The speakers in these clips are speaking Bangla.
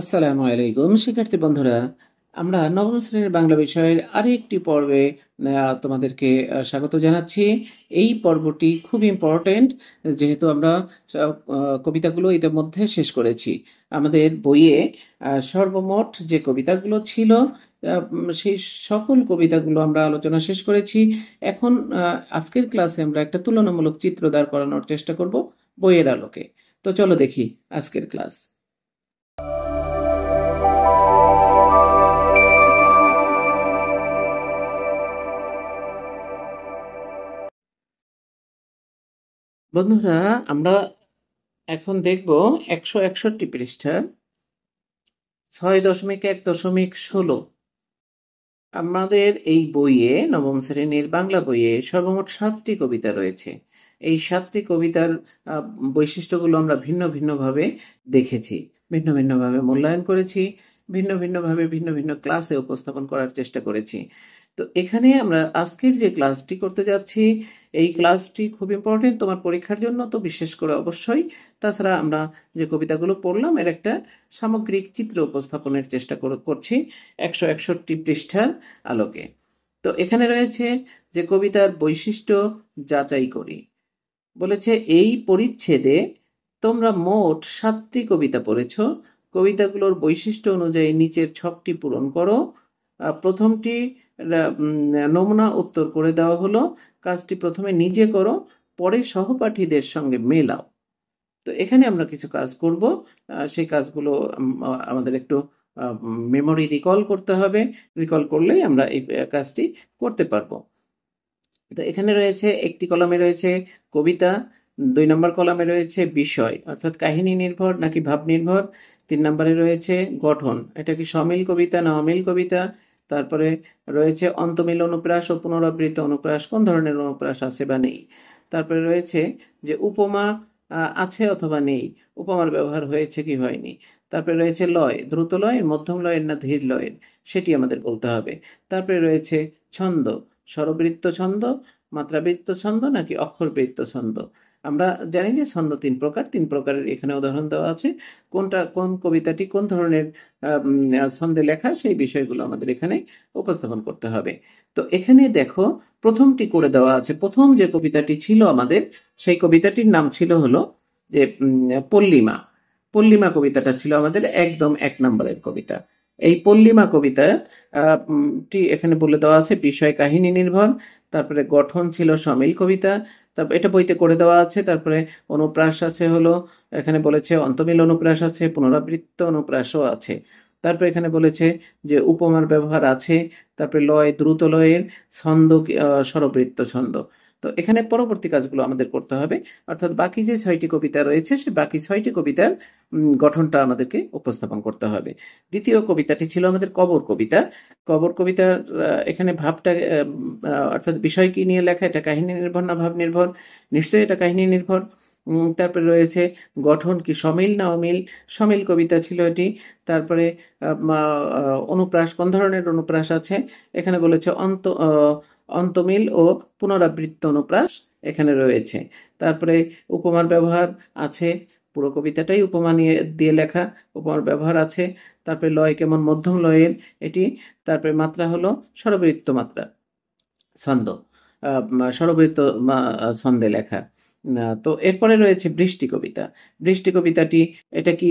আসসালামু আলাইকুম শিক্ষার্থী বন্ধুরা আমরা নবম শ্রেণীর বাংলা বিষয়ের আরেকটি পর্বে তোমাদেরকে স্বাগত জানাচ্ছি এই পর্বটি খুব ইম্পর্টেন্ট যেহেতু আমরা কবিতাগুলো ইতিমধ্যে শেষ করেছি আমাদের বইয়ে সর্বমোট যে কবিতাগুলো ছিল সেই সকল কবিতাগুলো আমরা আলোচনা শেষ করেছি এখন আজকের ক্লাসে আমরা একটা তুলনামূলক চিত্র দাঁড় করানোর চেষ্টা করব বইয়ের আলোকে তো চলো দেখি আজকের ক্লাস বন্ধুরা আমরা এখন দেখব একশো একষট্টি পৃষ্ঠা ছয় দশমিক এক দশমিক ষোলো আমাদের এই বইয়ে নবম শ্রেণীর বাংলা বইয়ে সর্বমোট সাতটি কবিতা রয়েছে এই সাতটি কবিতার বৈশিষ্ট্যগুলো আমরা ভিন্ন ভিন্নভাবে দেখেছি ভিন্ন ভিন্নভাবে মূল্যায়ন করেছি ভিন্ন ভিন্নভাবে ভিন্ন ভিন্ন ক্লাসে উপস্থাপন করার চেষ্টা করেছি তো এখানে আমরা আজকের যে ক্লাসটি করতে যাচ্ছি এই ক্লাসটি খুব ইম্পর্টেন্ট তোমার পরীক্ষার জন্য তো বিশেষ করে অবশ্যই তাছাড়া আমরা যে কবিতাগুলো পড়লাম এর একটা সামগ্রিক চিত্র উপস্থাপনের চেষ্টা করছি একশো একষট্টি পৃষ্ঠার আলোকে তো এখানে রয়েছে যে কবিতার বৈশিষ্ট্য যাচাই করি বলেছে এই পরিচ্ছেদে তোমরা মোট সাতটি কবিতা পড়েছ কবিতাগুলোর বৈশিষ্ট্য অনুযায়ী নিচের ছকটি পূরণ করো প্রথমটি নমুনা উত্তর করে দেওয়া হলো কাজটি প্রথমে নিজে করো পরে সহপাঠীদের সঙ্গে মেলাও তো এখানে আমরা কিছু কাজ করব সেই কাজগুলো আমাদের একটু মেমোরি রিকল করতে হবে রিকল করলেই আমরা এই কাজটি করতে পারবো তো এখানে রয়েছে একটি কলামে রয়েছে কবিতা দুই নম্বর কলামে রয়েছে বিষয় অর্থাৎ কাহিনী নির্ভর নাকি ভাব নির্ভর তিন নম্বরে রয়েছে গঠন এটা কি সমিল কবিতা না অমিল কবিতা তারপরে রয়েছে অন্তমিল অনুপ্রাস ও পুনরাবৃত্ত অনুপ্রাস কোন ধরনের অনুপ্রাস আছে বা নেই তারপরে রয়েছে যে উপমা আছে অথবা নেই উপমার ব্যবহার হয়েছে কি হয়নি তারপরে রয়েছে লয় দ্রুত লয়ের মধ্যম লয়ের না ধীর লয়ের সেটি আমাদের বলতে হবে তারপরে রয়েছে ছন্দ স্বরবৃত্ত ছন্দ মাত্রাবৃত্ত ছন্দ নাকি অক্ষরবৃত্ত ছন্দ আমরা জানি যে ছন্দ তিন প্রকার তিন প্রকারের এখানে উদাহরণ দেওয়া আছে কোনটা কোন কবিতাটি কোন ধরনের ছন্দে লেখা সেই বিষয়গুলো আমাদের এখানে উপস্থাপন করতে হবে তো এখানে দেখো প্রথমটি করে দেওয়া আছে প্রথম যে কবিতাটি ছিল আমাদের সেই কবিতাটির নাম ছিল হলো যে পল্লিমা পল্লিমা কবিতাটা ছিল আমাদের একদম এক নম্বরের কবিতা এই পল্লিমা কবিতা টি এখানে বলে দেওয়া আছে বিষয় কাহিনী নির্ভর তারপরে গঠন ছিল সমিল কবিতা তারপর এটা বইতে করে দেওয়া আছে তারপরে অনুপ্রাস আছে হলো এখানে বলেছে অন্তমিল অনুপ্রাস আছে পুনরাবৃত্ত অনুপ্রাসও আছে তারপরে এখানে বলেছে যে উপমার ব্যবহার আছে তারপরে লয় দ্রুত লয়ের ছন্দ স্বরবৃত্ত ছন্দ তো এখানে পরবর্তী কাজগুলো আমাদের করতে হবে অর্থাৎ বাকি যে ছয়টি কবিতা রয়েছে সে বাকি ছয়টি কবিতার গঠনটা আমাদেরকে উপস্থাপন করতে হবে দ্বিতীয় কবিতাটি ছিল আমাদের কবর কবিতা কবর কবিতার এখানে ভাবটা অর্থাৎ বিষয় কি নিয়ে লেখা এটা কাহিনী নির্ভর না ভাব নির্ভর নিশ্চয়ই এটা কাহিনী নির্ভর তারপরে রয়েছে গঠন কি সমিল না অমিল সমিল কবিতা ছিল এটি তারপরে অনুপ্রাস কোন ধরনের অনুপ্রাস আছে এখানে বলেছে অন্ত অন্তমিল ও পুনরাবৃত্ত অনুপ্রাস এখানে রয়েছে তারপরে উপমার ব্যবহার আছে পুরো কবিতাটাই উপমা নিয়ে দিয়ে লেখা উপমার ব্যবহার আছে তারপরে লয় কেমন মধ্যম লয়ের এটি তারপরে মাত্রা হলো সর্বৃত্ত মাত্রা ছন্দ সর্বৃত্ত ছন্দে লেখা তো এরপরে রয়েছে বৃষ্টি কবিতা বৃষ্টি কবিতাটি এটা কি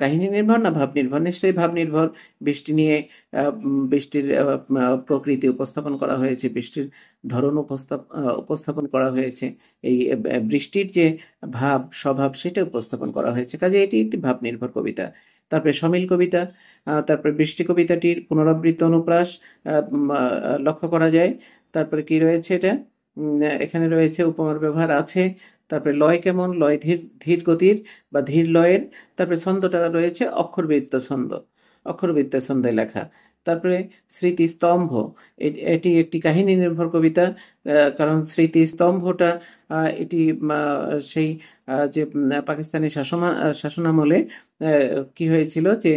কাহিনী নির্ভর না ভাব নির্ভর নিশ্চয়ই ভাব নির্ভর বৃষ্টি নিয়ে বৃষ্টির প্রকৃতি উপস্থাপন করা হয়েছে বৃষ্টির ধরন উপস্থাপন করা হয়েছে এই বৃষ্টির যে ভাব স্বভাব সেটা উপস্থাপন করা হয়েছে কাজে এটি একটি ভাব নির্ভর কবিতা তারপরে সমিল কবিতা তারপরে বৃষ্টি কবিতাটির পুনরাবৃত্ত অনুপ্রাস লক্ষ্য করা যায় তারপরে কি রয়েছে এটা এখানে রয়েছে উপমার ব্যবহার আছে তারপরে লয় কেমন লয় ধীর ধীর গতির বা ধীর লয়ের তারপরে ছন্দটা রয়েছে অক্ষরবৃত্ত ছন্দ অক্ষরবৃত্ত ছন্দে লেখা তারপরে স্মৃতিস্তম্ভ এটি একটি কাহিনী নির্ভর কবিতা কারণ স্মৃতিস্তম্ভটা এটি সেই যে পাকিস্তানি শাসমান শাসনামলে কি হয়েছিল যে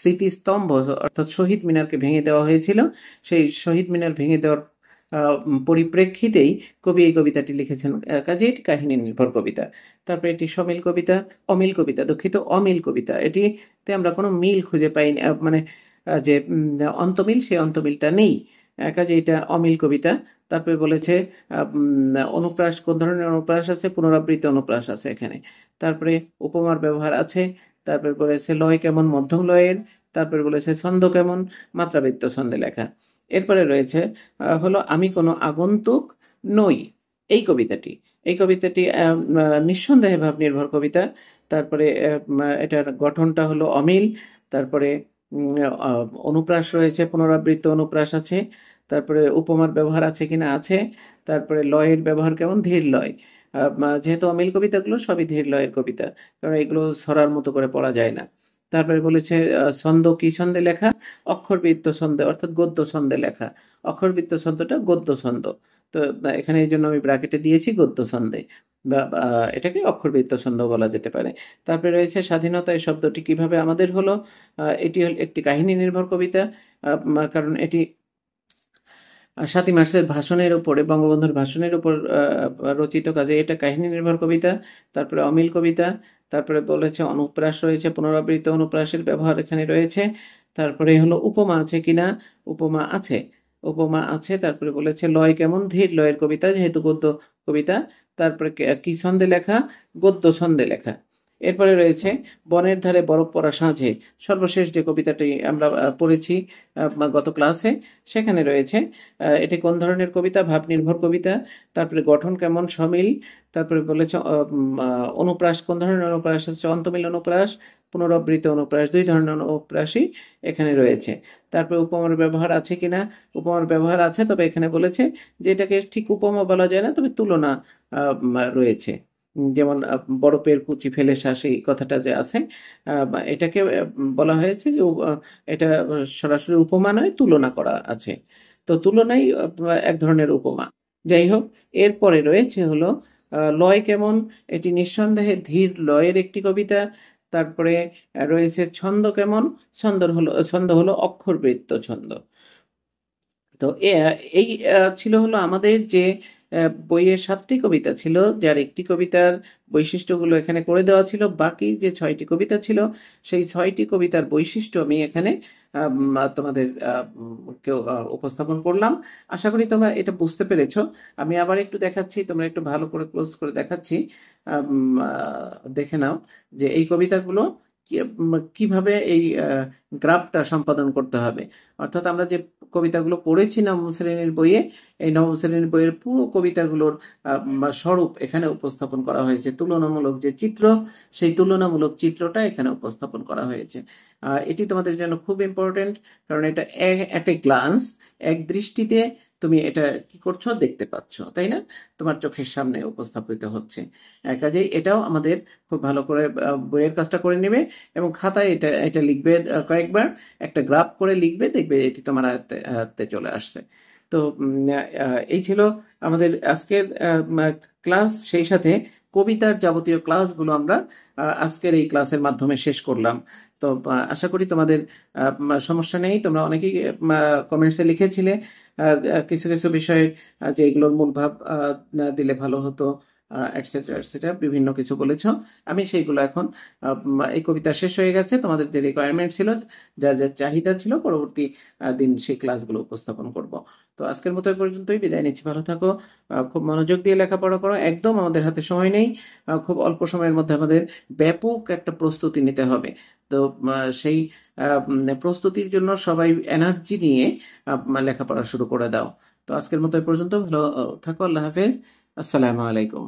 স্মৃতিস্তম্ভ অর্থাৎ শহীদ মিনারকে ভেঙে দেওয়া হয়েছিল সেই শহীদ মিনার ভেঙে দেওয়ার পরিপ্রেক্ষিতেই কবি এই কবিতাটি লিখেছেন কাজে এটি কাহিনী নির্ভর কবিতা তারপরে এটি সমিল কবিতা অমিল কবিতা দুঃখিত অমিল কবিতা এটিতে আমরা কোনো মিল খুঁজে পাই মানে যে অন্তমিল সেই অন্তমিলটা নেই কাজে এটা অমিল কবিতা তারপরে বলেছে অনুপ্রাস কোন ধরনের অনুপ্রাস আছে পুনরাবৃত্ত অনুপ্রাস আছে এখানে তারপরে উপমার ব্যবহার আছে তারপরে বলেছে লয় কেমন মধ্যম লয়ের তারপরে বলেছে ছন্দ কেমন মাত্রাবৃত্ত ছন্দে লেখা এরপরে রয়েছে হলো আমি কোনো আগন্তুক নই এই কবিতাটি এই কবিতাটি নিঃসন্দেহে ভাব নির্ভর কবিতা তারপরে এটার গঠনটা হলো অমিল তারপরে অনুপ্রাস রয়েছে পুনরাবৃত্ত অনুপ্রাস আছে তারপরে উপমার ব্যবহার আছে কিনা আছে তারপরে লয়ের ব্যবহার কেমন ধীর লয় যেহেতু অমিল কবিতাগুলো সবই ধীর লয়ের কবিতা কারণ এগুলো সরার মতো করে পড়া যায় না তারপরে বলেছে ছন্দ কি ছন্দে লেখা অক্ষরবৃত্ত ছন্দে অর্থাৎ গদ্য ছন্দে লেখা অক্ষরবৃত্ত ছন্দটা গদ্য ছন্দ তো এখানে এই জন্য আমি ব্রাকেটে দিয়েছি গদ্য ছন্দে বা এটাকে অক্ষরবৃত্ত ছন্দ বলা যেতে পারে তারপরে রয়েছে স্বাধীনতা এই শব্দটি কিভাবে আমাদের হলো এটি হল একটি কাহিনী নির্ভর কবিতা কারণ এটি সাতই মার্চের ভাষণের উপরে বঙ্গবন্ধুর ভাষণের উপর রচিত কাজে এটা কাহিনী নির্ভর কবিতা তারপরে অমিল কবিতা তারপরে বলেছে অনুপ্রাস রয়েছে পুনরাবৃত্ত অনুপ্রাসের ব্যবহার এখানে রয়েছে তারপরে হলো উপমা আছে কিনা উপমা আছে উপমা আছে তারপরে বলেছে লয় কেমন ধীর লয়ের কবিতা যেহেতু গদ্য কবিতা তারপরে কি ছন্দে লেখা গদ্য ছন্দে লেখা এরপরে রয়েছে বনের ধারে বরফ পড়া সাঁঝে সর্বশেষ যে কবিতাটি আমরা পড়েছি গত ক্লাসে সেখানে রয়েছে এটি কোন ধরনের কবিতা ভাব নির্ভর কবিতা তারপরে গঠন কেমন সমিল তারপরে বলেছে অনুপ্রাস কোন ধরনের অনুপ্রাস আছে অন্তমিল অনুপ্রাস পুনরাবৃত অনুপ্রাস দুই ধরনের অনুপ্রাসই এখানে রয়েছে তারপরে উপমার ব্যবহার আছে কিনা উপমার ব্যবহার আছে তবে এখানে বলেছে যে এটাকে ঠিক উপমা বলা যায় না তবে তুলনা রয়েছে যেমন বরফের কুচি ফেলে শ্বাস এই কথাটা যে আছে এটাকে বলা হয়েছে যে এটা সরাসরি উপমা নয় তুলনা করা আছে তো তুলনাই এক ধরনের উপমা যাই হোক এরপরে রয়েছে হলো লয় কেমন এটি নিঃসন্দেহে ধীর লয়ের একটি কবিতা তারপরে রয়েছে ছন্দ কেমন ছন্দ হলো ছন্দ হলো অক্ষরবৃত্ত ছন্দ তো এই ছিল হলো আমাদের যে বইয়ের সাতটি কবিতা ছিল যার একটি কবিতার বৈশিষ্ট্যগুলো এখানে করে দেওয়া ছিল বাকি যে ছয়টি কবিতা ছিল সেই ছয়টি কবিতার বৈশিষ্ট্য আমি এখানে তোমাদের কেউ উপস্থাপন করলাম আশা করি তোমরা এটা বুঝতে পেরেছ আমি আবার একটু দেখাচ্ছি তোমরা একটু ভালো করে ক্লোজ করে দেখাচ্ছি দেখে নাও যে এই কবিতাগুলো কিভাবে এই গ্রাফটা সম্পাদন করতে হবে অর্থাৎ আমরা যে কবিতাগুলো পড়েছি নবম শ্রেণীর বইয়ে এই নবম শ্রেণীর বইয়ের পুরো কবিতাগুলোর স্বরূপ এখানে উপস্থাপন করা হয়েছে তুলনামূলক যে চিত্র সেই তুলনামূলক চিত্রটা এখানে উপস্থাপন করা হয়েছে এটি তোমাদের জন্য খুব ইম্পর্টেন্ট কারণ এটা এক গ্লান্স এক দৃষ্টিতে তুমি এটা কি করছো দেখতে পাচ্ছ তাই না তোমার চোখের সামনে উপস্থাপিত হচ্ছে কাজেই এটাও আমাদের খুব ভালো করে বইয়ের কাজটা করে নেবে এবং খাতায় এটা এটা লিখবে কয়েকবার একটা গ্রাফ করে লিখবে দেখবে এটি তোমার হাতে চলে আসছে তো এই ছিল আমাদের আজকের ক্লাস সেই সাথে কবিতার যাবতীয় ক্লাসগুলো আমরা আজকের এই ক্লাসের মাধ্যমে শেষ করলাম তো আশা করি তোমাদের সমস্যা নেই তোমরা অনেকেই কমেন্টসে লিখেছিলে কিছু কিছু বিষয়ে যে এগুলোর মূল ভাব দিলে ভালো হতো এটসেট্রা এটসেট্রা বিভিন্ন কিছু বলেছ আমি সেইগুলো এখন এই কবিতা শেষ হয়ে গেছে তোমাদের যে রিকোয়ারমেন্ট ছিল যার যার চাহিদা ছিল পরবর্তী দিন সেই ক্লাসগুলো উপস্থাপন করব তো আজকের মতো পর্যন্তই বিদায় নিচ্ছি ভালো থাকো খুব মনোযোগ দিয়ে লেখাপড়া করো একদম আমাদের হাতে সময় নেই খুব অল্প সময়ের মধ্যে আমাদের ব্যাপক একটা প্রস্তুতি নিতে হবে তো সেই প্রস্তুতির জন্য সবাই এনার্জি নিয়ে লেখাপড়া শুরু করে দাও তো আজকের মতো পর্যন্ত ভালো থাকো আল্লাহ হাফেজ আসসালামু আলাইকুম